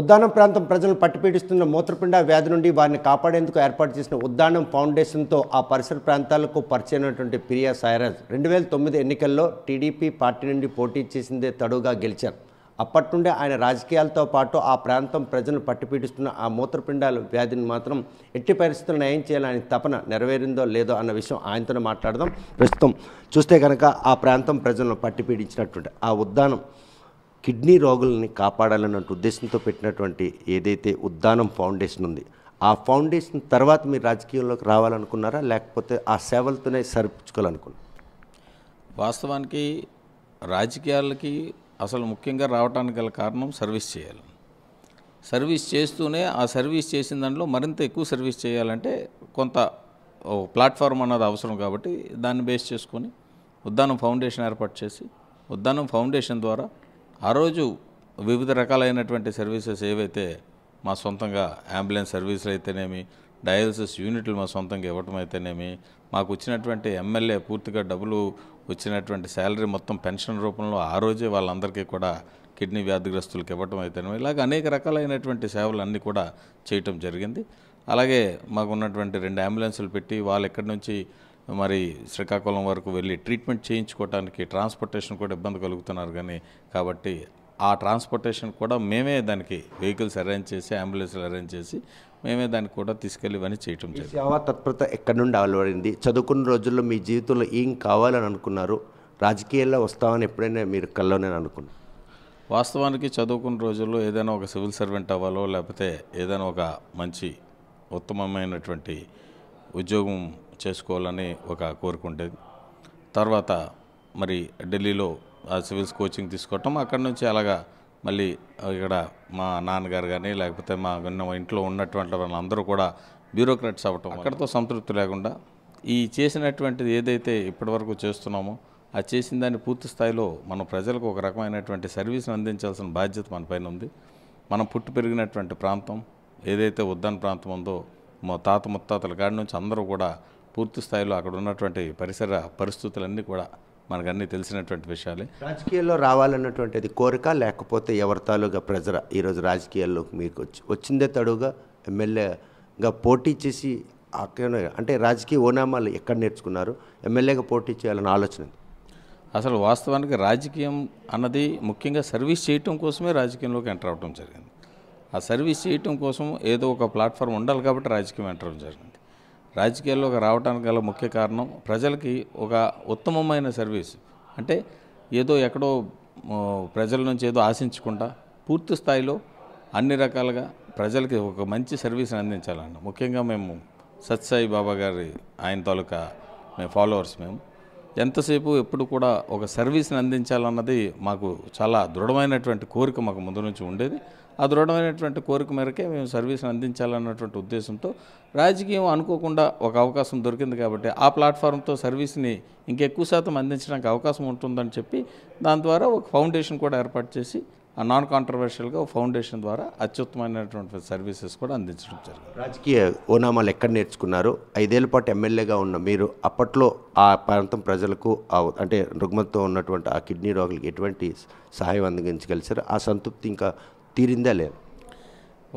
ఉద్దానం ప్రాంతం ప్రజలను పట్టిపీడిస్తున్న మూత్రపిండ వ్యాధి నుండి వారిని కాపాడేందుకు ఏర్పాటు చేసిన ఉద్దానం ఫౌండేషన్తో ఆ పరిసర ప్రాంతాలకు పరిచయమైనటువంటి ప్రియా సాయరాజ్ రెండు వేల తొమ్మిది ఎన్నికల్లో టీడీపీ పార్టీ నుండి పోటీ చేసిందే తడుగా గెలిచారు అప్పటి నుండి ఆయన రాజకీయాలతో పాటు ఆ ప్రాంతం ప్రజలను పట్టిపీడిస్తున్న ఆ మూత్రపిండాల వ్యాధిని మాత్రం ఎట్టి పరిస్థితులు నయం చేయాలని తపన నెరవేరిందో లేదో అన్న విషయం ఆయనతోనే మాట్లాడదాం ప్రస్తుతం చూస్తే కనుక ఆ ప్రాంతం ప్రజలను పట్టిపీడించినటువంటి ఆ ఉద్దానం కిడ్నీ రోగుల్ని కాపాడాలన్న ఉద్దేశంతో పెట్టినటువంటి ఏదైతే ఉద్దానం ఫౌండేషన్ ఉంది ఆ ఫౌండేషన్ తర్వాత మీరు రాజకీయంలోకి రావాలనుకున్నారా లేకపోతే ఆ సేవలతోనే సరిపించుకోవాలనుకున్నారు వాస్తవానికి రాజకీయాలకి అసలు ముఖ్యంగా రావడానికి గల కారణం సర్వీస్ చేయాలి సర్వీస్ చేస్తూనే ఆ సర్వీస్ చేసిన దాంట్లో మరింత ఎక్కువ సర్వీస్ చేయాలంటే కొంత ప్లాట్ఫామ్ అన్నది అవసరం కాబట్టి దాన్ని బేస్ చేసుకొని ఉద్దానం ఫౌండేషన్ ఏర్పాటు చేసి ఉద్దానం ఫౌండేషన్ ద్వారా ఆ రోజు వివిధ రకాలైనటువంటి సర్వీసెస్ ఏవైతే మా సొంతంగా అంబులెన్స్ సర్వీసులు అయితేనేమి డయాలసిస్ యూనిట్లు మా సొంతంగా ఇవ్వటం అయితేనేమి మాకు వచ్చినటువంటి ఎమ్మెల్యే పూర్తిగా డబ్బులు వచ్చినటువంటి శాలరీ మొత్తం పెన్షన్ రూపంలో ఆ రోజే వాళ్ళందరికీ కూడా కిడ్నీ వ్యాధిగ్రస్తులకు ఇవ్వటం అయితేనేమి ఇలాగ అనేక రకాలైనటువంటి సేవలు అన్నీ కూడా చేయటం జరిగింది అలాగే మాకున్నటువంటి రెండు అంబులెన్సులు పెట్టి వాళ్ళు ఎక్కడి నుంచి మరి శ్రీకాకుళం వరకు వెళ్ళి ట్రీట్మెంట్ చేయించుకోవడానికి ట్రాన్స్పోర్టేషన్ కూడా ఇబ్బంది కలుగుతున్నారు కానీ కాబట్టి ఆ ట్రాన్స్పోర్టేషన్ కూడా మేమే దానికి వెహికల్స్ అరేంజ్ చేసి అంబులెన్స్లు అరేంజ్ చేసి మేమే దానికి కూడా తీసుకెళ్ళి పని చేయటం సేవా తత్పరత ఎక్కడి నుండి అలవడింది చదువుకున్న రోజుల్లో మీ జీవితంలో ఏం కావాలని అనుకున్నారు రాజకీయాల్లో వస్తామని ఎప్పుడైనా మీరు కల్లోనే అనుకున్నారు వాస్తవానికి చదువుకున్న రోజుల్లో ఏదైనా ఒక సివిల్ సర్వెంట్ అవ్వాలో లేకపోతే ఏదైనా ఒక మంచి ఉత్తమమైనటువంటి ఉద్యోగం చేసుకోవాలని ఒక కోరిక ఉండేది తర్వాత మరి ఢిల్లీలో సివిల్స్ కోచింగ్ తీసుకోవటం అక్కడి నుంచి అలాగా మళ్ళీ ఇక్కడ మా నాన్నగారు కానీ లేకపోతే మా విన్న ఇంట్లో ఉన్నటువంటి వాళ్ళందరూ కూడా బ్యూరోక్రాట్స్ అవ్వటం అక్కడతో సంతృప్తి లేకుండా ఈ చేసినటువంటిది ఏదైతే ఇప్పటివరకు చేస్తున్నామో ఆ చేసిన దాన్ని పూర్తి స్థాయిలో మనం ప్రజలకు ఒక రకమైనటువంటి సర్వీస్ని అందించాల్సిన బాధ్యత మన పైన ఉంది మనం పుట్టి పెరిగినటువంటి ప్రాంతం ఏదైతే ఉద్దాన ప్రాంతం ఉందో మా తాత ముత్తాతల కాడి నుంచి అందరూ కూడా పూర్తి స్థాయిలో అక్కడ ఉన్నటువంటి పరిసర పరిస్థితులన్నీ కూడా మనకన్నీ తెలిసినటువంటి విషయాలే రాజకీయాల్లో రావాలన్నటువంటిది కోరిక లేకపోతే ఎవరి తాలూగా ప్రజల ఈరోజు రాజకీయాల్లోకి మీకు వచ్చి వచ్చిందే తడుగా ఎమ్మెల్యేగా పోటీ చేసి అంటే రాజకీయ ఓనామాలు ఎక్కడ నేర్చుకున్నారు ఎమ్మెల్యేగా పోటీ చేయాలని ఆలోచన అసలు వాస్తవానికి రాజకీయం అన్నది ముఖ్యంగా సర్వీస్ చేయటం కోసమే రాజకీయంలోకి ఎంటర్ అవ్వడం జరిగింది ఆ సర్వీస్ చేయటం కోసం ఏదో ఒక ప్లాట్ఫామ్ ఉండాలి కాబట్టి రాజకీయం ఎంటర్ అవ్వడం జరిగింది రాజకీయాల్లోకి రావడానికి గల ముఖ్య కారణం ప్రజలకి ఒక ఉత్తమమైన సర్వీస్ అంటే ఏదో ఎక్కడో ప్రజల నుంచి ఏదో ఆశించకుండా పూర్తి స్థాయిలో అన్ని రకాలుగా ప్రజలకి ఒక మంచి సర్వీస్ని అందించాలండి ముఖ్యంగా మేము సత్సాయి బాబా గారి ఆయన తాలూకా మేము ఫాలోవర్స్ మేము ఎంతసేపు ఎప్పుడు కూడా ఒక సర్వీస్ని అందించాలన్నది మాకు చాలా దృఢమైనటువంటి కోరిక మాకు ముందు నుంచి ఉండేది ఆ దృఢమైనటువంటి కోరిక మేరకే మేము సర్వీస్ని అందించాలన్నటువంటి ఉద్దేశంతో రాజకీయం అనుకోకుండా ఒక అవకాశం దొరికింది కాబట్టి ఆ ప్లాట్ఫామ్తో సర్వీస్ని ఇంకెక్కువ శాతం అందించడానికి అవకాశం ఉంటుందని చెప్పి దాని ద్వారా ఒక ఫౌండేషన్ కూడా ఏర్పాటు చేసి ఆ నాన్ కాంట్రవర్షియల్గా ఫౌండేషన్ ద్వారా అత్యుత్తమైనటువంటి సర్వీసెస్ కూడా అందించడం జరిగింది రాజకీయ ఓనామాలు ఎక్కడ నేర్చుకున్నారు ఐదేళ్ల పాటు ఎమ్మెల్యేగా ఉన్న మీరు అప్పట్లో ఆ ప్రాంతం ప్రజలకు అంటే రుగ్మతతో ఉన్నటువంటి ఆ కిడ్నీ రోగులకు ఎటువంటి సహాయం అందించగలిసారు ఆ సంతృప్తి ఇంకా తీరిందా లేదు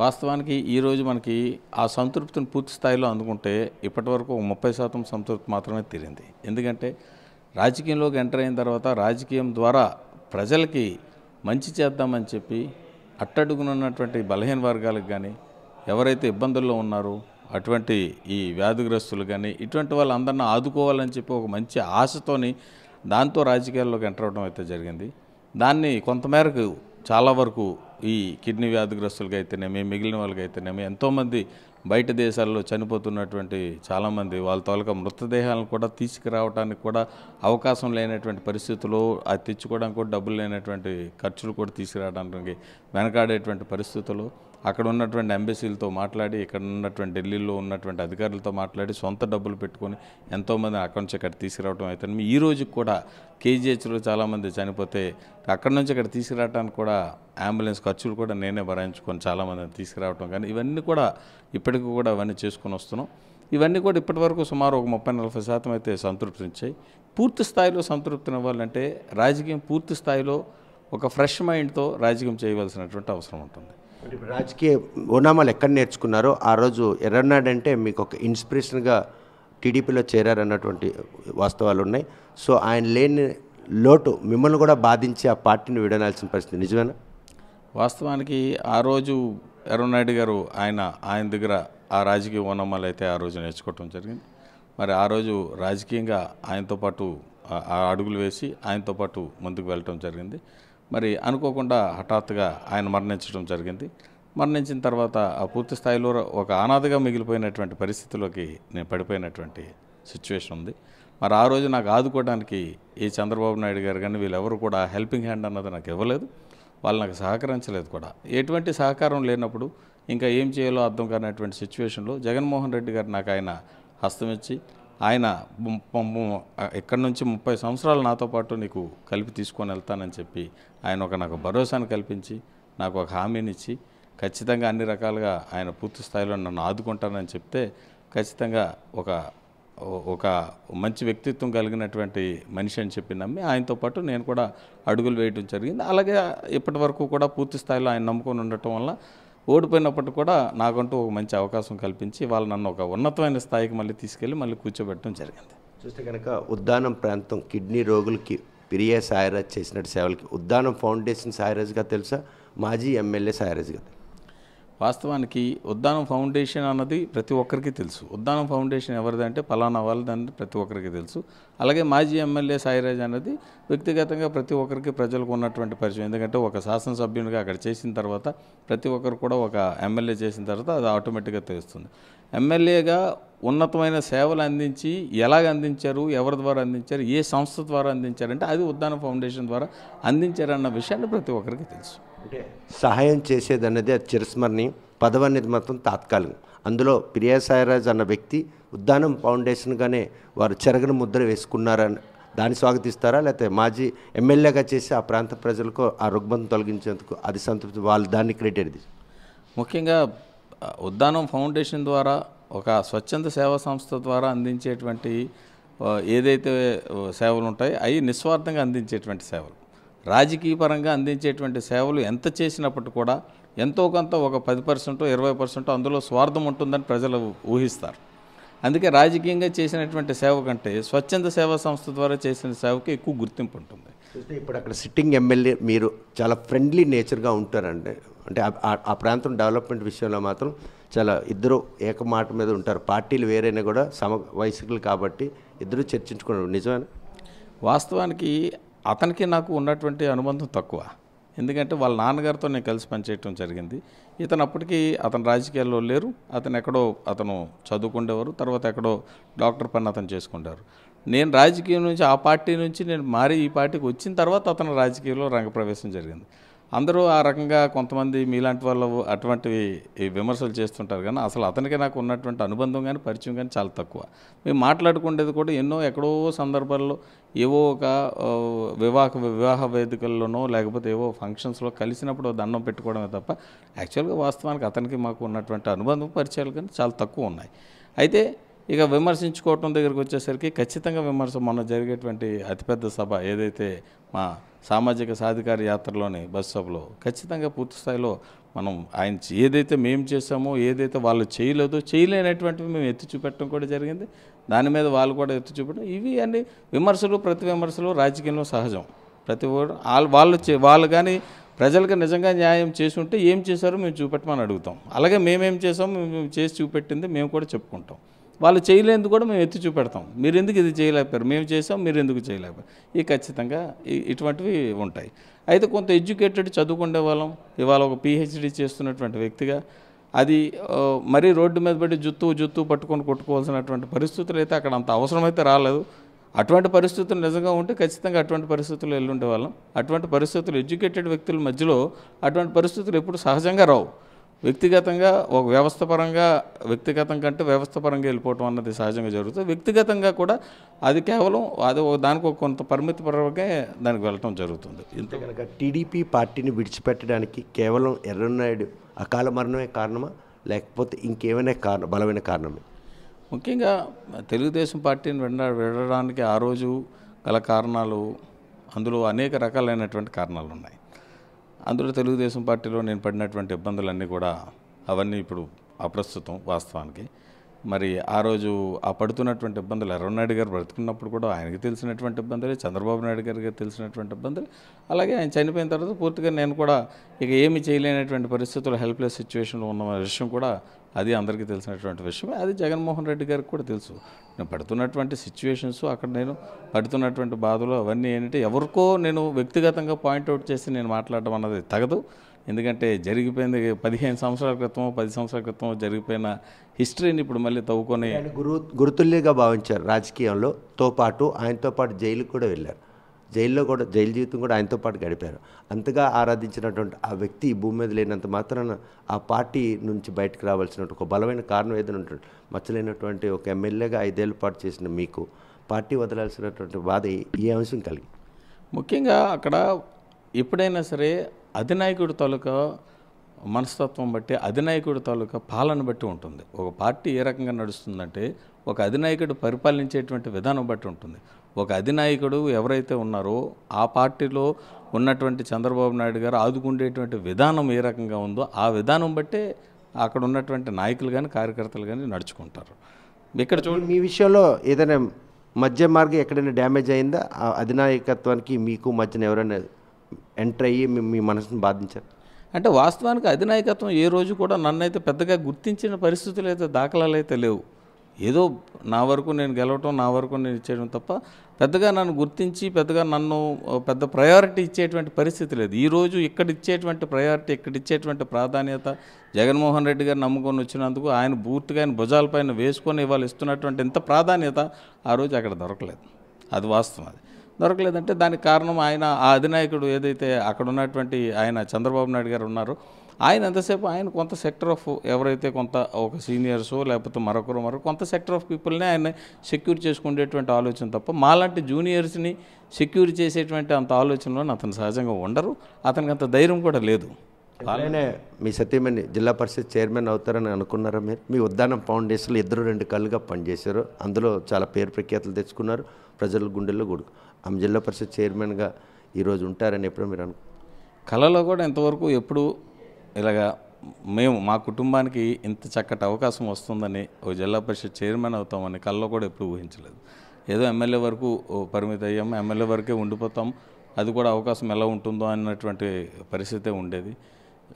వాస్తవానికి ఈరోజు మనకి ఆ సంతృప్తిని పూర్తి స్థాయిలో అందుకుంటే ఇప్పటి వరకు ముప్పై శాతం సంతృప్తి మాత్రమే తీరింది ఎందుకంటే రాజకీయంలోకి ఎంటర్ అయిన తర్వాత రాజకీయం ద్వారా ప్రజలకి మంచి చేద్దామని చెప్పి అట్టడుగునున్నటువంటి బలహీన వర్గాలకు కానీ ఎవరైతే ఇబ్బందుల్లో ఉన్నారో అటువంటి ఈ వ్యాధిగ్రస్తులు కానీ ఇటువంటి వాళ్ళందరినీ ఆదుకోవాలని చెప్పి ఒక మంచి ఆశతోని దాంతో రాజకీయాల్లోకి ఎంటర్ అవడం అయితే జరిగింది దాన్ని కొంతమేరకు చాలా వరకు ఈ కిడ్నీ వ్యాధిగ్రస్తులకి అయితేనేమి మిగిలిన వాళ్ళకి అయితేనేమి ఎంతోమంది బయట దేశాల్లో చనిపోతున్నటువంటి చాలామంది వాళ్ళ తాలూకా మృతదేహాలను కూడా తీసుకురావడానికి కూడా అవకాశం లేనటువంటి పరిస్థితులు అది తెచ్చుకోవడానికి కూడా డబ్బులు లేనటువంటి ఖర్చులు కూడా తీసుకురావడానికి వెనకాడేటువంటి పరిస్థితులు అక్కడ ఉన్నటువంటి ఎంబసీలతో మాట్లాడి ఇక్కడ ఉన్నటువంటి ఢిల్లీలో ఉన్నటువంటి అధికారులతో మాట్లాడి సొంత డబ్బులు పెట్టుకొని ఎంతోమంది అక్కడి నుంచి అక్కడ తీసుకురావడం అవుతుంది ఈ రోజుకి కూడా కేజీహెచ్లో చాలామంది చనిపోతే అక్కడ నుంచి అక్కడ తీసుకురావడానికి కూడా అంబులెన్స్ ఖర్చులు కూడా నేనే భరాయించుకొని చాలామందిని తీసుకురావడం కానీ ఇవన్నీ కూడా ఇప్పటికీ కూడా అవన్నీ చేసుకొని వస్తున్నాం ఇవన్నీ కూడా ఇప్పటివరకు సుమారు ఒక ముప్పై నలభై శాతం అయితే సంతృప్తినిచ్చాయి పూర్తి స్థాయిలో సంతృప్తిని ఇవ్వాలంటే రాజకీయం పూర్తి స్థాయిలో ఒక ఫ్రెష్ మైండ్తో రాజకీయం చేయవలసినటువంటి అవసరం ఉంటుంది రాజకీయ ఓనామాలు ఎక్కడ నేర్చుకున్నారో ఆ రోజు ఎర్రన్నాడంటే అంటే మీకు ఒక ఇన్స్పిరేషన్గా టీడీపీలో చేరారన్నటువంటి వాస్తవాలు ఉన్నాయి సో ఆయన లేని లోటు మిమ్మల్ని కూడా బాధించి ఆ పార్టీని విడనాల్సిన పరిస్థితి నిజమేనా వాస్తవానికి ఆ రోజు ఎర్రనాయుడు గారు ఆయన ఆయన దగ్గర ఆ రాజకీయ ఓనమాలు అయితే ఆ రోజు నేర్చుకోవటం జరిగింది మరి ఆ రోజు రాజకీయంగా ఆయనతో పాటు ఆ అడుగులు వేసి ఆయనతో పాటు ముందుకు వెళ్ళటం జరిగింది మరి అనుకోకుండా హఠాత్తుగా ఆయన మరణించడం జరిగింది మరణించిన తర్వాత ఆ పూర్తి స్థాయిలో ఒక అనాథగా మిగిలిపోయినటువంటి పరిస్థితిలోకి నేను పడిపోయినటువంటి సిచ్యువేషన్ ఉంది మరి ఆ రోజు నాకు ఆదుకోవడానికి ఈ చంద్రబాబు నాయుడు గారు కానీ వీళ్ళెవరు కూడా హెల్పింగ్ హ్యాండ్ అన్నది నాకు ఇవ్వలేదు వాళ్ళు నాకు సహకరించలేదు కూడా ఎటువంటి సహకారం లేనప్పుడు ఇంకా ఏం చేయాలో అర్థం కానటువంటి సిచ్యువేషన్లో జగన్మోహన్ రెడ్డి గారు నాకు ఆయన హస్తం ఇచ్చి ఆయన ఎక్కడి నుంచి ముప్పై సంవత్సరాలు నాతో పాటు నీకు కలిపి తీసుకొని వెళ్తానని చెప్పి ఆయన ఒక నాకు భరోసాను కల్పించి నాకు ఒక హామీనిచ్చి ఖచ్చితంగా అన్ని రకాలుగా ఆయన పూర్తి స్థాయిలో నన్ను ఆదుకుంటానని చెప్తే ఖచ్చితంగా ఒక ఒక మంచి వ్యక్తిత్వం కలిగినటువంటి మనిషి అని చెప్పి నమ్మి ఆయనతో పాటు నేను కూడా అడుగులు వేయడం జరిగింది అలాగే ఇప్పటి వరకు కూడా పూర్తి స్థాయిలో ఆయన నమ్ముకొని ఉండటం వల్ల ఓడిపోయినప్పటికీ కూడా నాకంటూ ఒక మంచి అవకాశం కల్పించి వాళ్ళు నన్ను ఒక ఉన్నతమైన స్థాయికి మళ్ళీ తీసుకెళ్ళి మళ్ళీ కూర్చోబెట్టడం జరిగింది చూస్తే కనుక ఉద్దానం ప్రాంతం కిడ్నీ రోగులకి పిరియా సాయిరాజ్ చేసినట్టు సేవలకి ఉద్దానం ఫౌండేషన్ సాయిరాజ్గా తెలుసా మాజీ ఎమ్మెల్యే సాయిరాజ్గా తెలుసు వాస్తవానికి ఉద్దానం ఫౌండేషన్ అన్నది ప్రతి ఒక్కరికి తెలుసు ఉద్దానం ఫౌండేషన్ ఎవరిదంటే పలానా వాళ్ళదని ప్రతి ఒక్కరికి తెలుసు అలాగే మాజీ ఎమ్మెల్యే సాయిరాజ్ అన్నది వ్యక్తిగతంగా ప్రతి ఒక్కరికి ప్రజలకు ఉన్నటువంటి పరిచయం ఎందుకంటే ఒక శాసనసభ్యునిగా అక్కడ చేసిన తర్వాత ప్రతి ఒక్కరు కూడా ఒక ఎమ్మెల్యే చేసిన తర్వాత అది ఆటోమేటిక్గా తెలుస్తుంది ఎమ్మెల్యేగా ఉన్నతమైన సేవలు అందించి ఎలాగ అందించారు ఎవరి ద్వారా అందించారు ఏ సంస్థ ద్వారా అందించారంటే అది ఉద్దాన ఫౌండేషన్ ద్వారా అందించారన్న విషయాన్ని ప్రతి ఒక్కరికి తెలుసు అంటే సహాయం చేసేదన్నది అది చిరస్మరణీయం పదవి అనేది మాత్రం తాత్కాలికం అందులో ప్రియాసాయిరాజ్ అన్న వ్యక్తి ఉద్దానం ఫౌండేషన్గానే వారు చెరగని ముద్ర వేసుకున్నారని దాన్ని స్వాగతిస్తారా లేకపోతే మాజీ ఎమ్మెల్యేగా చేసి ఆ ప్రాంత ప్రజలకు ఆ రుగ్మతం తొలగించేందుకు అది సంతృప్తి వాళ్ళు దాన్ని క్రియేట్ ముఖ్యంగా ఉద్దానం ఫౌండేషన్ ద్వారా ఒక స్వచ్ఛంద సేవా సంస్థ ద్వారా అందించేటువంటి ఏదైతే సేవలు ఉంటాయో అవి నిస్వార్థంగా అందించేటువంటి సేవలు రాజకీయ పరంగా అందించేటువంటి సేవలు ఎంత చేసినప్పటికి కూడా ఎంతో కొంత ఒక పది పర్సెంట్ ఇరవై పర్సెంట్ అందులో స్వార్థం ఉంటుందని ప్రజలు ఊహిస్తారు అందుకే రాజకీయంగా చేసినటువంటి సేవ కంటే స్వచ్ఛంద సేవా సంస్థ ద్వారా చేసిన సేవకి ఎక్కువ గుర్తింపు ఉంటుంది ఇప్పుడు అక్కడ సిట్టింగ్ ఎమ్మెల్యే మీరు చాలా ఫ్రెండ్లీ నేచర్గా ఉంటారండి అంటే ఆ ప్రాంతం డెవలప్మెంట్ విషయంలో మాత్రం చాలా ఇద్దరు ఏక మాట మీద ఉంటారు పార్టీలు వేరైనా కూడా సమ వయసులు కాబట్టి ఇద్దరు చర్చించుకున్నారు నిజమేనా వాస్తవానికి అతనికి నాకు ఉన్నటువంటి అనుబంధం తక్కువ ఎందుకంటే వాళ్ళ నాన్నగారితో నేను కలిసి పనిచేయటం జరిగింది ఇతను అప్పటికీ అతను రాజకీయాల్లో లేరు అతను ఎక్కడో అతను చదువుకుండేవారు తర్వాత ఎక్కడో డాక్టర్ పని అతను చేసుకుంటారు నేను రాజకీయం నుంచి ఆ పార్టీ నుంచి నేను మారి ఈ పార్టీకి వచ్చిన తర్వాత అతను రాజకీయంలో రంగప్రవేశం జరిగింది అందరూ ఆ రకంగా కొంతమంది మీలాంటి వాళ్ళు అటువంటివి విమర్శలు చేస్తుంటారు కానీ అసలు అతనికి నాకు ఉన్నటువంటి అనుబంధం కానీ పరిచయం కానీ చాలా తక్కువ మేము మాట్లాడుకునేది కూడా ఎన్నో ఎక్కడో సందర్భాల్లో ఏవో ఒక వివాహ వివాహ వేదికల్లోనో లేకపోతే ఏవో ఫంక్షన్స్లో కలిసినప్పుడు దండం పెట్టుకోవడమే తప్ప యాక్చువల్గా వాస్తవానికి అతనికి మాకు ఉన్నటువంటి అనుబంధం పరిచయాలు కానీ చాలా తక్కువ ఉన్నాయి అయితే ఇక విమర్శించుకోవటం దగ్గరికి వచ్చేసరికి ఖచ్చితంగా విమర్శ మొన్న జరిగేటువంటి అతిపెద్ద సభ ఏదైతే మా సామాజిక సాధికార యాత్రలోని బస్ సభలో ఖచ్చితంగా పూర్తి స్థాయిలో మనం ఆయన ఏదైతే మేము చేసామో ఏదైతే వాళ్ళు చేయలేదో చేయలేనటువంటివి మేము ఎత్తి చూపెట్టడం కూడా జరిగింది దాని మీద వాళ్ళు కూడా ఎత్తి చూపెట్టడం ఇవి అన్ని విమర్శలు ప్రతి విమర్శలు రాజకీయంలో సహజం ప్రతి వాళ్ళు వాళ్ళు వాళ్ళు కానీ ప్రజలకు నిజంగా న్యాయం చేసి ఉంటే ఏం చేశారో మేము చూపెట్టమని అడుగుతాం అలాగే మేమేం చేసాం మేము చేసి చూపెట్టింది మేము కూడా చెప్పుకుంటాం వాళ్ళు చేయలేందుకు కూడా మేము ఎత్తి చూపెడతాం మీరు ఎందుకు ఇది చేయలేకపోయారు మేము చేసాం మీరు ఎందుకు చేయలేకపోయారు ఇవి ఖచ్చితంగా ఇటువంటివి ఉంటాయి అయితే కొంత ఎడ్యుకేటెడ్ చదువుకునే వాళ్ళం ఇవాళ ఒక పిహెచ్డి చేస్తున్నటువంటి వ్యక్తిగా అది మరీ రోడ్డు మీద పడి జుత్తు జుత్తు పట్టుకొని కొట్టుకోవాల్సినటువంటి పరిస్థితులు అయితే అక్కడ అంత అవసరమైతే రాలేదు అటువంటి పరిస్థితులు నిజంగా ఉంటే ఖచ్చితంగా అటువంటి పరిస్థితులు వెళ్ళుండే వాళ్ళం అటువంటి పరిస్థితులు ఎడ్యుకేటెడ్ వ్యక్తుల మధ్యలో అటువంటి పరిస్థితులు ఎప్పుడు సహజంగా రావు వ్యక్తిగతంగా ఒక వ్యవస్థపరంగా వ్యక్తిగతం కంటే వ్యవస్థపరంగా వెళ్ళిపోవటం అన్నది సహజంగా జరుగుతుంది వ్యక్తిగతంగా కూడా అది కేవలం అది దానికి ఒక కొంత పరిమితి పరంగా దానికి వెళ్ళటం జరుగుతుంది ఇంత కనుక టీడీపీ పార్టీని విడిచిపెట్టడానికి కేవలం ఎర్రనాయుడు అకాల మరణమే కారణమా లేకపోతే ఇంకేమైనా కారణం బలమైన కారణమే ముఖ్యంగా తెలుగుదేశం పార్టీని విడ విడడానికి ఆ రోజు గల కారణాలు అందులో అనేక రకాలైనటువంటి కారణాలు ఉన్నాయి అందులో తెలుగుదేశం పార్టీలో నేను పడినటువంటి ఇబ్బందులన్నీ కూడా అవన్నీ ఇప్పుడు అప్రస్తుతం వాస్తవానికి మరి ఆ రోజు ఆ పడుతున్నటువంటి ఇబ్బందులు అరుణ్ గారు బ్రతుకున్నప్పుడు కూడా ఆయనకి తెలిసినటువంటి ఇబ్బందులు చంద్రబాబు నాయుడు గారికి తెలిసినటువంటి ఇబ్బందులు అలాగే ఆయన చనిపోయిన తర్వాత పూర్తిగా నేను కూడా ఇక ఏమి చేయలేనటువంటి పరిస్థితులు హెల్ప్లెస్ సిచ్యువేషన్లో ఉన్న విషయం కూడా అది అందరికీ తెలిసినటువంటి విషయం అది జగన్మోహన్ రెడ్డి గారికి కూడా తెలుసు నేను పడుతున్నటువంటి సిచ్యువేషన్స్ అక్కడ నేను పడుతున్నటువంటి బాధలు అవన్నీ ఏంటంటే ఎవరికో నేను వ్యక్తిగతంగా పాయింట్అవుట్ చేసి నేను మాట్లాడడం అన్నది తగదు ఎందుకంటే జరిగిపోయింది పదిహేను సంవత్సరాల క్రితం పది సంవత్సరాల క్రితం జరిగిపోయిన హిస్టరీని ఇప్పుడు మళ్ళీ తవ్వుకొని గురు గుర్తుల్యగా భావించారు రాజకీయంలో తో పాటు ఆయనతో పాటు జైలుకు కూడా వెళ్ళారు జైల్లో కూడా జైలు జీవితం కూడా ఆయనతో పాటు గడిపారు అంతగా ఆరాధించినటువంటి ఆ వ్యక్తి భూమి మీద లేనంత మాత్రాన ఆ పార్టీ నుంచి బయటకు రావాల్సిన ఒక బలమైన కారణం ఏదైనా ఉంటుంది మచ్చలేనటువంటి ఒక ఎమ్మెల్యేగా ఐదేళ్ళ పాటు చేసిన మీకు పార్టీ వదలాల్సినటువంటి బాధ ఈ అంశం కలిగి ముఖ్యంగా అక్కడ ఎప్పుడైనా సరే అధినాయకుడి తాలూకా మనస్తత్వం బట్టి అధినాయకుడి తాలూకా పాలన బట్టి ఉంటుంది ఒక పార్టీ ఏ రకంగా నడుస్తుందంటే ఒక అధినాయకుడు పరిపాలించేటువంటి విధానం బట్టి ఉంటుంది ఒక అధినాయకుడు ఎవరైతే ఉన్నారో ఆ పార్టీలో ఉన్నటువంటి చంద్రబాబు నాయుడు గారు ఆదుకుండేటువంటి విధానం ఏ రకంగా ఉందో ఆ విధానం బట్టే అక్కడ ఉన్నటువంటి నాయకులు కానీ కార్యకర్తలు కానీ నడుచుకుంటారు ఇక్కడ చూడండి మీ విషయంలో ఏదైనా మధ్య మార్గం ఎక్కడైనా డ్యామేజ్ అయిందా ఆ అధినాయకత్వానికి మీకు మధ్యన ఎవరైనా ఎంటర్ అయ్యి మీ మనసును బాధించారు అంటే వాస్తవానికి అధినాయకత్వం ఏ రోజు కూడా నన్నైతే పెద్దగా గుర్తించిన పరిస్థితులు అయితే దాఖలాలు అయితే లేవు ఏదో నా వరకు నేను గెలవటం నా వరకు నేను ఇచ్చేయడం తప్ప పెద్దగా నన్ను గుర్తించి పెద్దగా నన్ను పెద్ద ప్రయారిటీ ఇచ్చేటువంటి పరిస్థితి లేదు ఈరోజు ఇక్కడ ఇచ్చేటువంటి ప్రయారిటీ ఇక్కడ ఇచ్చేటువంటి ప్రాధాన్యత జగన్మోహన్ రెడ్డి గారు నమ్ముకొని వచ్చినందుకు ఆయన పూర్తిగా ఆయన భుజాలపైన వేసుకొని ఇవాళ ఇస్తున్నటువంటి ఇంత ప్రాధాన్యత ఆ రోజు అక్కడ దొరకలేదు అది వాస్తవం అది దొరకలేదంటే దానికి కారణం ఆయన ఆ అధినాయకుడు ఏదైతే అక్కడ ఉన్నటువంటి ఆయన చంద్రబాబు నాయుడు గారు ఉన్నారో ఆయన ఎంతసేపు ఆయన కొంత సెక్టర్ ఆఫ్ ఎవరైతే కొంత ఒక సీనియర్స్ లేకపోతే మరొకరు మరొకరు కొంత సెక్టర్ ఆఫ్ పీపుల్నే ఆయన సెక్యూర్ చేసుకునేటువంటి ఆలోచన తప్ప మాలాంటి జూనియర్స్ని సెక్యూర్ చేసేటువంటి అంత ఆలోచనలో అతను సహజంగా ఉండరు అతనికి అంత ధైర్యం కూడా లేదు అలానే మీ సత్యమని జిల్లా పరిషత్ చైర్మన్ అవుతారని అనుకున్నారా మీరు మీ ఉద్దానం ఫౌండేషన్లో ఇద్దరు రెండు కళ్ళుగా పనిచేశారు అందులో చాలా పేరు ప్రఖ్యాతలు తెచ్చుకున్నారు ప్రజల గుండెల్లో కొడుకు ఆమె జిల్లా పరిషత్ చైర్మన్గా ఈరోజు ఉంటారని ఎప్పుడో మీరు అనుకు కళలో కూడా ఇంతవరకు ఎప్పుడు ఇలాగా మేము మా కుటుంబానికి ఇంత చక్కటి అవకాశం వస్తుందని ఓ జిల్లా పరిషత్ చైర్మన్ అవుతామని కల్లో కూడా ఎప్పుడు ఊహించలేదు ఏదో ఎమ్మెల్యే వరకు పరిమితి అయ్యాము ఎమ్మెల్యే వరకే ఉండిపోతాం అది కూడా అవకాశం ఎలా ఉంటుందో అన్నటువంటి పరిస్థితే ఉండేది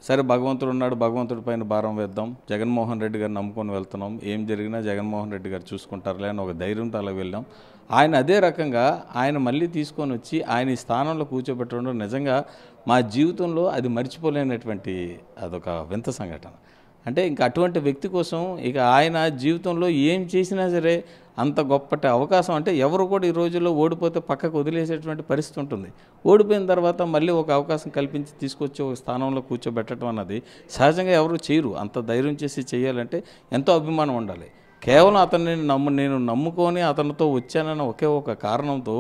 సరే భగవంతుడు ఉన్నాడు భగవంతుడి పైన భారం వేద్దాం జగన్మోహన్ రెడ్డి గారిని నమ్ముకొని వెళ్తున్నాం ఏం జరిగినా జగన్మోహన్ రెడ్డి గారు చూసుకుంటారులే అని ఒక ధైర్యంతో అలా వెళ్ళాం ఆయన అదే రకంగా ఆయన మళ్ళీ తీసుకొని వచ్చి ఆయన ఈ స్థానంలో కూర్చోబెట్టడం నిజంగా మా జీవితంలో అది మర్చిపోలేనటువంటి అదొక వింత సంఘటన అంటే ఇంకా అటువంటి వ్యక్తి కోసం ఇక ఆయన జీవితంలో ఏం చేసినా సరే అంత గొప్పట అవకాశం అంటే ఎవరు కూడా ఈ రోజుల్లో ఓడిపోతే పక్కకు వదిలేసేటువంటి పరిస్థితి ఉంటుంది ఓడిపోయిన తర్వాత మళ్ళీ ఒక అవకాశం కల్పించి తీసుకొచ్చి ఒక స్థానంలో కూర్చోబెట్టడం అన్నది సహజంగా ఎవరు చేయరు అంత ధైర్యం చేసి చేయాలంటే ఎంతో అభిమానం ఉండాలి కేవలం అతన్ని నమ్ము నేను నమ్ముకొని అతనితో వచ్చానన్న ఒకే ఒక కారణంతో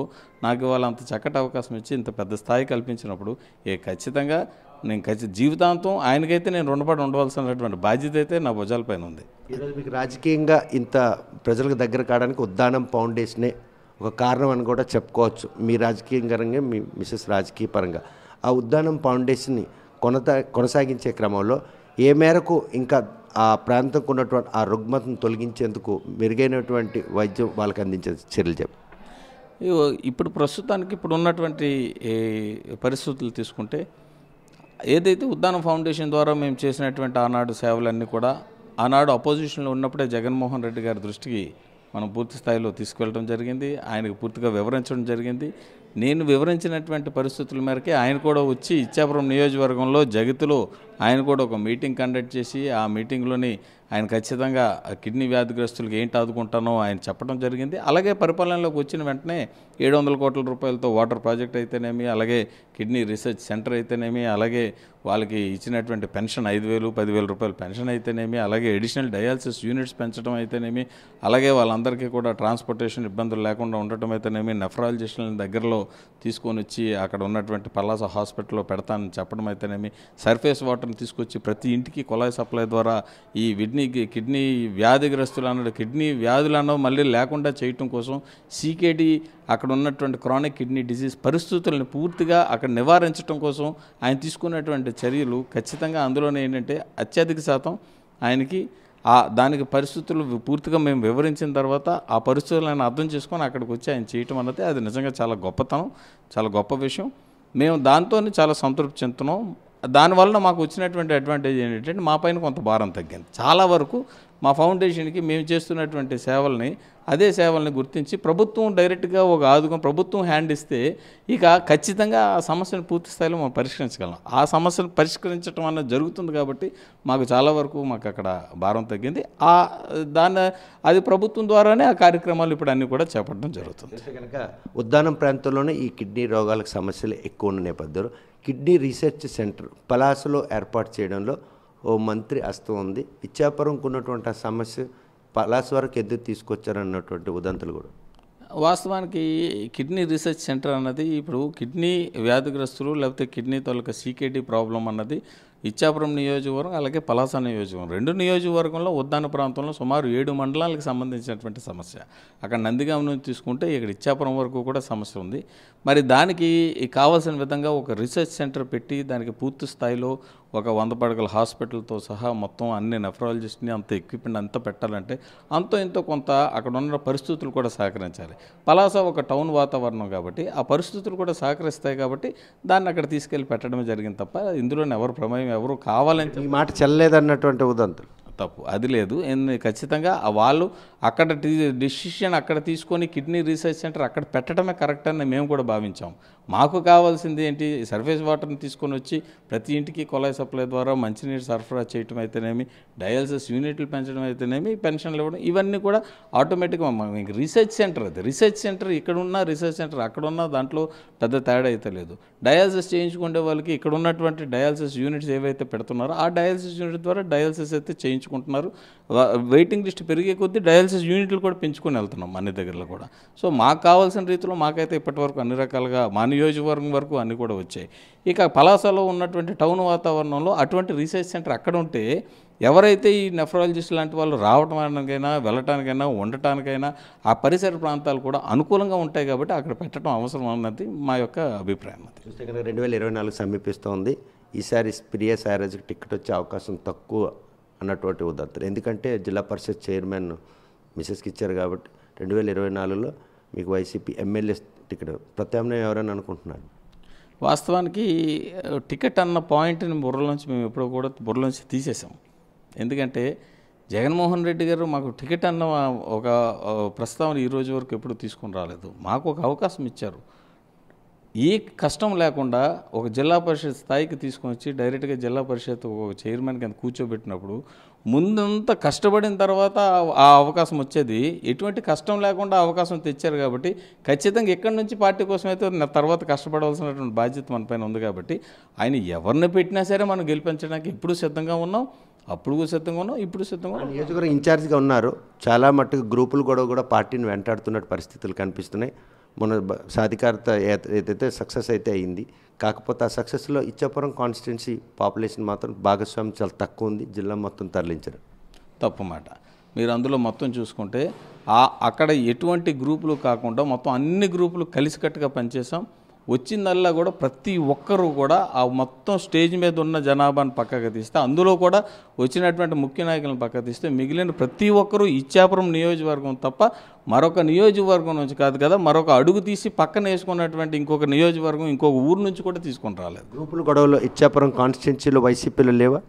నాకు ఇవాళ అంత చక్కటి అవకాశం ఇచ్చి ఇంత పెద్ద స్థాయి కల్పించినప్పుడు ఏ ఖచ్చితంగా నేను ఖచ్చిత జీవితాంతం ఆయనకైతే నేను రుణపడి ఉండవలసినటువంటి బాధ్యత అయితే నా భుజాలపైన ఉంది ఈరోజు మీకు రాజకీయంగా ఇంత ప్రజలకు దగ్గర కావడానికి ఉద్దానం ఫౌండేషనే ఒక కారణం అని కూడా చెప్పుకోవచ్చు మీ రాజకీయ పరంగా మీ మిసెస్ రాజకీయ పరంగా ఆ ఉద్దానం ఫౌండేషన్ని కొనత కొనసాగించే క్రమంలో ఏ మేరకు ఇంకా ఆ ప్రాంతంకు ఉన్నటువంటి ఆ రుగ్మతను తొలగించేందుకు మెరుగైనటువంటి వైద్యం వాళ్ళకి అందించే చర్యలు చెప్పి ఇప్పుడు ప్రస్తుతానికి ఇప్పుడు ఉన్నటువంటి పరిస్థితులు తీసుకుంటే ఏదైతే ఉద్దాన ఫౌండేషన్ ద్వారా మేము చేసినటువంటి ఆనాడు సేవలన్నీ కూడా ఆనాడు అపోజిషన్లో ఉన్నప్పుడే జగన్మోహన్ రెడ్డి గారి దృష్టికి మనం పూర్తి స్థాయిలో తీసుకెళ్ళడం జరిగింది ఆయనకు పూర్తిగా వివరించడం జరిగింది నేను వివరించినటువంటి పరిస్థితుల మేరకే ఆయన కూడా వచ్చి ఇచ్చాపురం నియోజకవర్గంలో జగితిలో ఆయన కూడా ఒక మీటింగ్ కండక్ట్ చేసి ఆ మీటింగ్లోని ఆయన ఖచ్చితంగా కిడ్నీ వ్యాధిగ్రస్తులకు ఏంటి ఆదుకుంటానో ఆయన చెప్పడం జరిగింది అలాగే పరిపాలనలోకి వచ్చిన వెంటనే ఏడు వందల కోట్ల రూపాయలతో వాటర్ ప్రాజెక్ట్ అయితేనేమి అలాగే కిడ్నీ రీసెర్చ్ సెంటర్ అయితేనేమి అలాగే వాళ్ళకి ఇచ్చినటువంటి పెన్షన్ ఐదు వేలు పదివేల రూపాయలు పెన్షన్ అయితేనేమి అలాగే అడిషనల్ డయాలసిస్ యూనిట్స్ పెంచడం అయితేనేమి అలాగే వాళ్ళందరికీ కూడా ట్రాన్స్పోర్టేషన్ ఇబ్బందులు లేకుండా ఉండటం అయితేనేమి నెఫ్రాలజిస్టుల దగ్గరలో తీసుకొని వచ్చి అక్కడ ఉన్నటువంటి పల్లాస హాస్పిటల్లో పెడతానని చెప్పడం అయితేనేమి సర్ఫేస్ వాటర్ని తీసుకొచ్చి ప్రతి ఇంటికి కుళాయి సప్లై ద్వారా ఈ విడ్నీ కిడ్నీ అన్నాడు కిడ్నీ వ్యాధులను మళ్ళీ లేకుండా చేయటం కోసం సీకేడీ అక్కడ ఉన్నటువంటి క్రానిక్ కిడ్నీ డిజీజ్ పరిస్థితులను పూర్తిగా అక్కడ నివారించడం కోసం ఆయన తీసుకున్నటువంటి చర్యలు ఖచ్చితంగా అందులోనే ఏంటంటే అత్యధిక శాతం ఆయనకి ఆ దానికి పరిస్థితులు పూర్తిగా మేము వివరించిన తర్వాత ఆ పరిస్థితులను ఆయన అర్థం చేసుకొని అక్కడికి వచ్చి ఆయన చేయటం అన్నది అది నిజంగా చాలా గొప్పతనం చాలా గొప్ప విషయం మేము దాంతోనే చాలా సంతృప్తి చెందుతున్నాం దానివల్ల మాకు వచ్చినటువంటి అడ్వాంటేజ్ ఏంటంటే మా పైన కొంత భారం తగ్గింది చాలా వరకు మా ఫౌండేషన్కి మేము చేస్తున్నటువంటి సేవల్ని అదే సేవల్ని గుర్తించి ప్రభుత్వం డైరెక్ట్గా ఒక ఆదుకొని ప్రభుత్వం హ్యాండ్ ఇస్తే ఇక ఖచ్చితంగా ఆ సమస్యను పూర్తి స్థాయిలో మనం పరిష్కరించగలం ఆ సమస్యను పరిష్కరించడం అనేది జరుగుతుంది కాబట్టి మాకు చాలా వరకు మాకు అక్కడ భారం తగ్గింది ఆ దాని అది ప్రభుత్వం ద్వారానే ఆ కార్యక్రమాలు ఇప్పుడు అన్నీ కూడా చేపట్టడం జరుగుతుంది కనుక ఉద్దానం ప్రాంతంలోనే ఈ కిడ్నీ రోగాలకు సమస్యలు ఎక్కువ ఉన్న నేపథ్యంలో కిడ్నీ రీసెర్చ్ సెంటర్ పలాసలో ఏర్పాటు చేయడంలో ఓ మంత్రి అస్తం ఉంది ఇచ్చాపురంకు ఉన్నటువంటి ఆ సమస్య పలాస వరకు ఎదురు తీసుకొచ్చారన్నటువంటి ఉదంతులు కూడా వాస్తవానికి కిడ్నీ రీసెర్చ్ సెంటర్ అన్నది ఇప్పుడు కిడ్నీ వ్యాధిగ్రస్తులు లేకపోతే కిడ్నీ తొలక సీకేటీ ప్రాబ్లం అన్నది ఇచ్చాపురం నియోజకవర్గం అలాగే పలాస నియోజకవర్గం రెండు నియోజకవర్గంలో ఉద్దాన ప్రాంతంలో సుమారు ఏడు మండలాలకు సంబంధించినటువంటి సమస్య అక్కడ నందిగామ నుంచి తీసుకుంటే ఇక్కడ ఇచ్చాపురం వరకు కూడా సమస్య ఉంది మరి దానికి కావాల్సిన విధంగా ఒక రీసెర్చ్ సెంటర్ పెట్టి దానికి పూర్తి స్థాయిలో ఒక వంద పడకల హాస్పిటల్తో సహా మొత్తం అన్ని నెఫ్రాలజిస్ట్ని అంత ఎక్విప్మెంట్ అంతా పెట్టాలంటే అంతో ఇంతో కొంత అక్కడ ఉన్న పరిస్థితులు కూడా సహకరించాలి పలాస ఒక టౌన్ వాతావరణం కాబట్టి ఆ పరిస్థితులు కూడా సహకరిస్తాయి కాబట్టి దాన్ని అక్కడ తీసుకెళ్ళి పెట్టడమే జరిగింది తప్ప ఇందులోనే ఎవరు ప్రమేయం ఎవరు కావాలని ఈ మాట చెల్లలేదన్నటువంటి ఉదంతులు తప్పు అది లేదు ఖచ్చితంగా వాళ్ళు అక్కడ డిసిషన్ అక్కడ తీసుకొని కిడ్నీ రీసెర్చ్ సెంటర్ అక్కడ పెట్టడమే కరెక్ట్ అని మేము కూడా భావించాం మాకు కావాల్సింది ఏంటి సర్ఫేస్ వాటర్ని తీసుకొని వచ్చి ప్రతి ఇంటికి కొలాయి సప్లై ద్వారా మంచినీరు సరఫరా చేయటం అయితేనేమి డయాలసిస్ యూనిట్లు పెంచడం అయితేనేమి పెన్షన్లు ఇవ్వడం ఇవన్నీ కూడా ఆటోమేటిక్గా మీకు రీసెర్చ్ సెంటర్ అది రీసెర్చ్ సెంటర్ ఇక్కడ ఉన్న రీసెర్చ్ సెంటర్ అక్కడ ఉన్న దాంట్లో పెద్ద తేడా అయితే లేదు డయాలసిస్ చేయించుకునే వాళ్ళకి ఇక్కడ ఉన్నటువంటి డయాలసిస్ యూనిట్స్ ఏవైతే పెడుతున్నారో ఆ డయాలసిస్ యూనిట్ ద్వారా డయాలసిస్ అయితే చేయించుకుంటున్నారు వెయిటింగ్ లిస్ట్ పెరిగే కొద్దీ డయాలసిస్ యూనిట్లు కూడా పెంచుకొని వెళ్తున్నాం మన దగ్గరలో కూడా సో మాకు కావాల్సిన రీతిలో మాకైతే ఇప్పటివరకు అన్ని రకాలుగా మాని నియోజకవర్గం వరకు అన్నీ కూడా వచ్చాయి ఇక పలాసలో ఉన్నటువంటి టౌన్ వాతావరణంలో అటువంటి రీసెర్చ్ సెంటర్ అక్కడ ఉంటే ఎవరైతే ఈ నెఫ్రాలజిస్ట్ లాంటి వాళ్ళు రావడానికైనా వెళ్ళటానికైనా ఉండటానికైనా ఆ పరిసర ప్రాంతాలు కూడా అనుకూలంగా ఉంటాయి కాబట్టి అక్కడ పెట్టడం అవసరం అన్నది మా యొక్క అభిప్రాయం అది చూస్తే రెండు వేల ఇరవై నాలుగు సమీపిస్తోంది ఈసారి ప్రియ సారాజ్కి టికెట్ వచ్చే అవకాశం తక్కువ అన్నటువంటి ఉదాహరణ ఎందుకంటే జిల్లా పరిషత్ చైర్మన్ మిసెస్కి ఇచ్చారు కాబట్టి రెండు వేల ఇరవై నాలుగులో మీకు వైసీపీ ఎమ్మెల్యే టికెట్ ప్రత్యామ్నాయం ఎవరైనా అనుకుంటున్నాడు వాస్తవానికి టికెట్ అన్న పాయింట్ని బుర్రలోంచి మేము ఎప్పుడూ కూడా బుర్రలోంచి తీసేసాం ఎందుకంటే జగన్మోహన్ రెడ్డి గారు మాకు టికెట్ అన్న ఒక ప్రస్తావన ఈరోజు వరకు ఎప్పుడు తీసుకుని రాలేదు మాకు ఒక అవకాశం ఇచ్చారు ఏ కష్టం లేకుండా ఒక జిల్లా పరిషత్ స్థాయికి తీసుకొని వచ్చి డైరెక్ట్గా జిల్లా పరిషత్ ఒక చైర్మన్ కింద కూర్చోబెట్టినప్పుడు ముందంత కష్టపడిన తర్వాత ఆ అవకాశం వచ్చేది ఎటువంటి కష్టం లేకుండా అవకాశం తెచ్చారు కాబట్టి ఖచ్చితంగా ఎక్కడి నుంచి పార్టీ కోసం అయితే తర్వాత కష్టపడవలసినటువంటి బాధ్యత మన పైన ఉంది కాబట్టి ఆయన ఎవరిని పెట్టినా సరే మనం గెలిపించడానికి ఎప్పుడు సిద్ధంగా ఉన్నాం అప్పుడు కూడా సిద్ధంగా ఉన్నాం ఇప్పుడు సిద్ధంగా ఉన్నాం నియోజకవర్గం ఇన్ఛార్జ్గా ఉన్నారు చాలా మట్టుకు గ్రూపులు కూడా కూడా పార్టీని వెంటాడుతున్నట్టు పరిస్థితులు కనిపిస్తున్నాయి మన సాధికారత ఏదైతే సక్సెస్ అయితే అయింది కాకపోతే ఆ సక్సెస్లో ఇచ్చాపురం కాన్స్టిట్యున్సీ పాపులేషన్ మాత్రం భాగస్వామ్యం చాలా తక్కువ ఉంది జిల్లా మొత్తం తప్పు తప్పమాట మీరు అందులో మొత్తం చూసుకుంటే అక్కడ ఎటువంటి గ్రూపులు కాకుండా మొత్తం అన్ని గ్రూపులు కలిసికట్టుగా పనిచేసాం వచ్చిందల్లా కూడా ప్రతి ఒక్కరూ కూడా ఆ మొత్తం స్టేజ్ మీద ఉన్న జనాభాను పక్కకు తీస్తే అందులో కూడా వచ్చినటువంటి ముఖ్య నాయకులను పక్కకు తీస్తే మిగిలిన ప్రతి ఒక్కరూ ఇచ్చాపురం నియోజకవర్గం తప్ప మరొక నియోజకవర్గం నుంచి కాదు కదా మరొక అడుగు తీసి పక్కన వేసుకున్నటువంటి ఇంకొక నియోజకవర్గం ఇంకొక ఊరు నుంచి కూడా తీసుకొని రాలేదు గ్రూపుల గొడవలు ఇచ్చాపురం కాన్స్టిట్యున్సీలో వైసీపీలో లేవా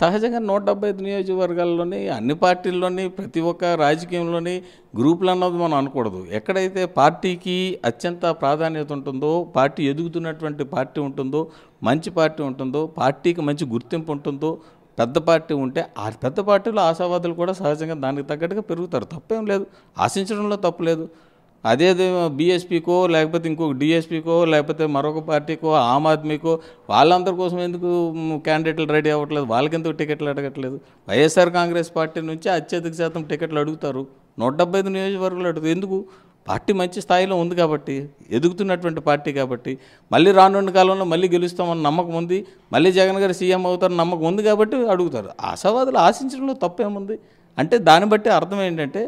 సహజంగా నూట డెబ్బై ఐదు నియోజకవర్గాల్లోని అన్ని పార్టీల్లోని ప్రతి ఒక్క రాజకీయంలోని గ్రూపులు అన్నది మనం అనకూడదు ఎక్కడైతే పార్టీకి అత్యంత ప్రాధాన్యత ఉంటుందో పార్టీ ఎదుగుతున్నటువంటి పార్టీ ఉంటుందో మంచి పార్టీ ఉంటుందో పార్టీకి మంచి గుర్తింపు ఉంటుందో పెద్ద పార్టీ ఉంటే ఆ పెద్ద పార్టీలో ఆశావాదులు కూడా సహజంగా దానికి తగ్గట్టుగా పెరుగుతారు తప్పేం లేదు ఆశించడంలో తప్పు లేదు అదే బీఎస్పీకో లేకపోతే ఇంకొక డిఎస్పీకో లేకపోతే మరొక పార్టీకో ఆమ్ ఆద్మీకో వాళ్ళందరి కోసం ఎందుకు క్యాండిడేట్లు రెడీ అవ్వట్లేదు వాళ్ళకెందుకు టికెట్లు అడగట్లేదు వైఎస్ఆర్ కాంగ్రెస్ పార్టీ నుంచి అత్యధిక శాతం టికెట్లు అడుగుతారు నూట డెబ్బై ఐదు నియోజకవర్గాలు అడుగుతారు ఎందుకు పార్టీ మంచి స్థాయిలో ఉంది కాబట్టి ఎదుగుతున్నటువంటి పార్టీ కాబట్టి మళ్ళీ రానున్న కాలంలో మళ్ళీ గెలుస్తామన్న నమ్మకం ఉంది మళ్ళీ జగన్ గారు సీఎం అవుతారు నమ్మకం ఉంది కాబట్టి అడుగుతారు ఆశావాదులు ఆశించడంలో తప్పేముంది అంటే దాన్ని బట్టి అర్థం ఏంటంటే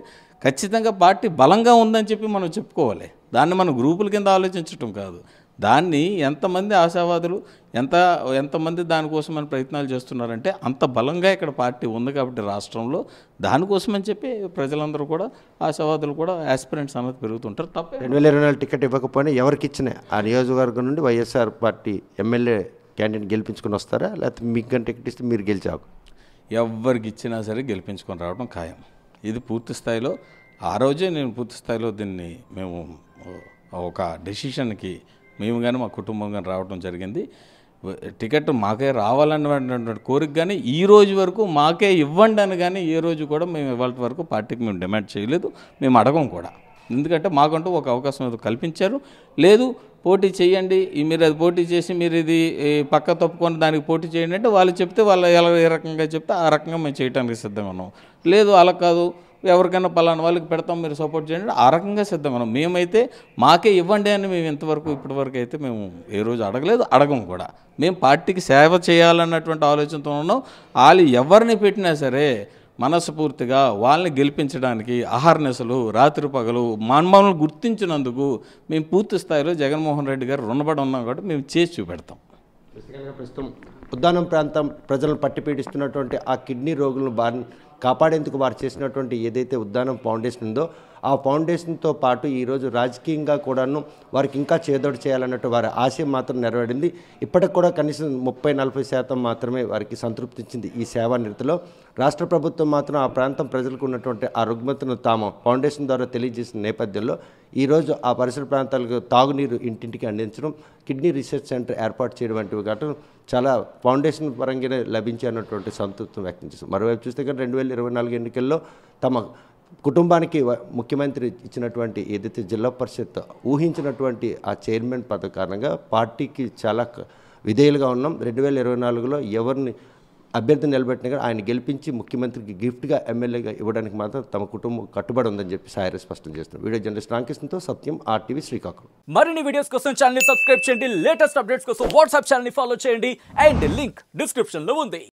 ఖచ్చితంగా పార్టీ బలంగా ఉందని చెప్పి మనం చెప్పుకోవాలి దాన్ని మనం గ్రూపుల కింద ఆలోచించటం కాదు దాన్ని ఎంతమంది ఆశావాదులు ఎంత ఎంతమంది దానికోసం మన ప్రయత్నాలు చేస్తున్నారంటే అంత బలంగా ఇక్కడ పార్టీ ఉంది కాబట్టి రాష్ట్రంలో దానికోసమని చెప్పి ప్రజలందరూ కూడా ఆశావాదులు కూడా యాస్పిరెంట్స్ అన్నది పెరుగుతుంటారు తప్ప రెండు వేల ఇరవై నాలుగు టికెట్ ఇవ్వకపోయినా ఎవరికి ఇచ్చిన ఆ నియోజకవర్గం నుండి వైఎస్ఆర్ పార్టీ ఎమ్మెల్యే క్యాండిడేట్ గెలిపించుకుని వస్తారా లేకపోతే మీకు టికెట్ ఇస్తే మీరు గెలిచావు ఎవరికి ఇచ్చినా సరే గెలిపించుకొని రావడం ఖాయం ఇది పూర్తి స్థాయిలో ఆ రోజే నేను పూర్తి స్థాయిలో దీన్ని మేము ఒక డెసిషన్కి మేము కానీ మా కుటుంబం కానీ రావడం జరిగింది టికెట్ మాకే రావాలన్నటువంటి కోరిక కానీ ఈ రోజు వరకు మాకే ఇవ్వండి అని కానీ ఏ రోజు కూడా మేము ఇవాళ వరకు పార్టీకి మేము డిమాండ్ చేయలేదు మేము అడగం కూడా ఎందుకంటే మాకంటూ ఒక అవకాశం కల్పించారు లేదు పోటీ చేయండి మీరు అది పోటీ చేసి మీరు ఇది పక్క తప్పుకొని దానికి పోటీ చేయండి అంటే వాళ్ళు చెప్తే వాళ్ళు ఎలా ఏ రకంగా చెప్తే ఆ రకంగా మేము చేయడానికి సిద్ధంగా ఉన్నాం లేదు అలా కాదు ఎవరికైనా పలానా వాళ్ళకి పెడతాం మీరు సపోర్ట్ చేయండి ఆ రకంగా సిద్ధంగా ఉన్నాం మేమైతే మాకే ఇవ్వండి అని మేము ఇంతవరకు ఇప్పటివరకు అయితే మేము ఏ రోజు అడగలేదు అడగం కూడా మేము పార్టీకి సేవ చేయాలన్నటువంటి ఆలోచనతో ఉన్నాం వాళ్ళు ఎవరిని పెట్టినా సరే మనస్ఫూర్తిగా వాళ్ళని గెలిపించడానికి అహర్నిశలు రాత్రి పగలు మాన్మాలను గుర్తించినందుకు మేము పూర్తి స్థాయిలో జగన్మోహన్ రెడ్డి గారు రుణపడి ఉన్నాం కాబట్టి మేము చేసి చూపెడతాం ప్రస్తుతం ఉద్దానం ప్రాంతం ప్రజలను పట్టిపీడిస్తున్నటువంటి ఆ కిడ్నీ రోగులను బారి కాపాడేందుకు వారు చేసినటువంటి ఏదైతే ఉద్దానం ఫౌండేషన్ ఉందో ఆ ఫౌండేషన్తో పాటు ఈరోజు రాజకీయంగా కూడాను వారికి ఇంకా చేదోడు చేయాలన్నట్టు వారి ఆశయం మాత్రం నెరవేరింది ఇప్పటికి కూడా కనీసం ముప్పై నలభై శాతం మాత్రమే వారికి సంతృప్తి ఇచ్చింది ఈ సేవా నిరతిలో రాష్ట్ర ప్రభుత్వం మాత్రం ఆ ప్రాంతం ప్రజలకు ఉన్నటువంటి ఆ రుగ్మతను తాము ఫౌండేషన్ ద్వారా తెలియజేసిన నేపథ్యంలో ఈరోజు ఆ పరిసర ప్రాంతాలకు తాగునీరు ఇంటింటికి అందించడం కిడ్నీ రీసెర్చ్ సెంటర్ ఏర్పాటు చేయడం వంటివి కావటం చాలా ఫౌండేషన్ పరంగానే అన్నటువంటి సంతృప్తిని వ్యక్తం చేశారు మరోవైపు చూస్తే కానీ రెండు వేల ఇరవై నాలుగు ఎన్నికల్లో తమ కుటుంబానికి ముఖ్యమంత్రి ఇచ్చినటువంటి ఏదైతే జిల్లా పరిషత్ ఊహించినటువంటి ఆ చైర్మన్ పద కారణంగా పార్టీకి చాలా విధేయులుగా ఉన్నాం రెండు వేల ఇరవై నాలుగులో ఎవరిని అభ్యర్థి నిలబెట్టిన కానీ ఆయన గెలిపించి ముఖ్యమంత్రికి గిఫ్ట్గా ఎమ్మెల్యేగా ఇవ్వడానికి మాత్రం తమ కుటుంబం కట్టుబడి ఉందని చెప్పి సాయర్ స్పష్టం చేస్తున్నారు వీడియో జర్నలిస్ట్ రామకృష్ణతో సత్యం ఆర్టీవీ శ్రీకాకుళం మరిన్ని వీడియోస్ కోసం ఛానల్ సబ్స్క్రైబ్ చేయండి లేటెస్ట్ అప్డేట్స్ కోసం వాట్సాప్ ఛానల్ ఫాలో చేయండి అండ్ లింక్ డిస్క్రిప్షన్లో ఉంది